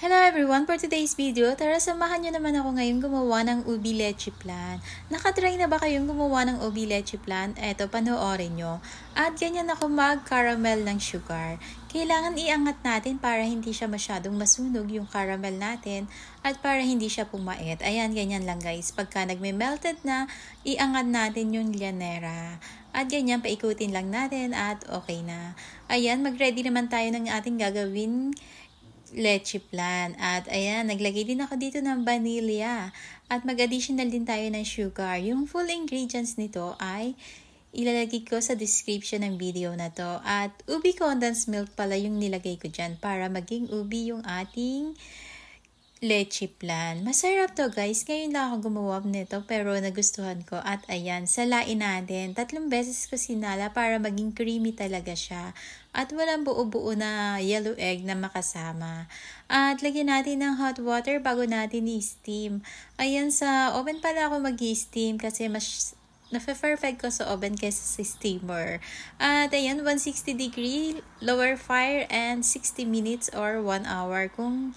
Hello everyone! For today's video, tara samahan nyo naman ako ngayon gumawa ng ubi leche plan. Nakatry na ba kayong gumawa ng ubi leche plan? Eto, panoorin nyo. At ganyan ako mag-caramel ng sugar. Kailangan iangat natin para hindi siya masyadong masunog yung caramel natin at para hindi siya pumait. Ayan, ganyan lang guys. Pagka nagme-melted na, iangat natin yung lianera. At ganyan, paikutin lang natin at okay na. Ayan, mag-ready naman tayo ng ating gagawin leche plan. At ayan, naglagay din ako dito ng vanilla. At mag-additional din tayo ng sugar. Yung full ingredients nito ay ilalagay ko sa description ng video na to. At ubi condensed milk pala yung nilagay ko dyan para maging ubi yung ating leche plan. Masarap to guys. Ngayon lang ako gumawa nito pero nagustuhan ko. At ayan, salain natin. Tatlong beses ko sinala para maging creamy talaga siya. At walang buo-buo na yellow egg na makasama. At lagyan natin ng hot water bago natin i-steam. Ayan, sa oven pala ako mag-steam kasi mas nafe-perfect ko sa oven kaysa sa steamer. At ayan, 160 degree, lower fire, and 60 minutes or 1 hour kung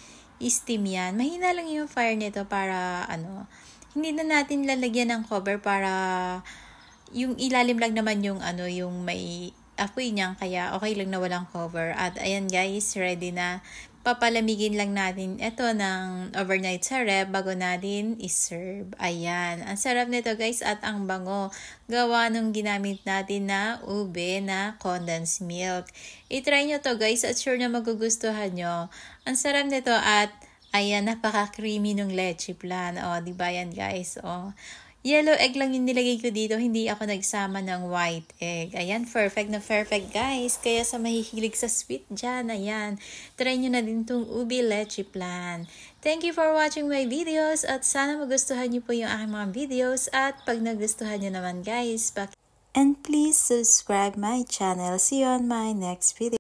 steam yan. Mahina lang yung fire nito para ano, hindi na natin lalagyan ng cover para yung ilalim lang naman yung ano, yung may apoy niyan kaya okay lang na walang cover. At ayan guys, ready na papalamigin lang natin ito ng overnight sa bago natin iserve. Ayan. Ang sarap nito guys at ang bango. Gawa nung ginamit natin na ube na condensed milk. I-try nyo to guys at sure na magugustuhan nyo. Ang sarap nito at ayan napaka-creamy nung leche plan. O, di ba yan guys? O, Yellow egg lang yung nilagay ko dito. Hindi ako nagsama ng white egg. Ayan, perfect na perfect guys. Kaya sa mahihilig sa sweet dyan, ayan. Try nyo na din tong ubi leche plan. Thank you for watching my videos at sana magustuhan nyo po yung aking mga videos at pag nagustuhan nyo naman guys, And please subscribe my channel. See you on my next video.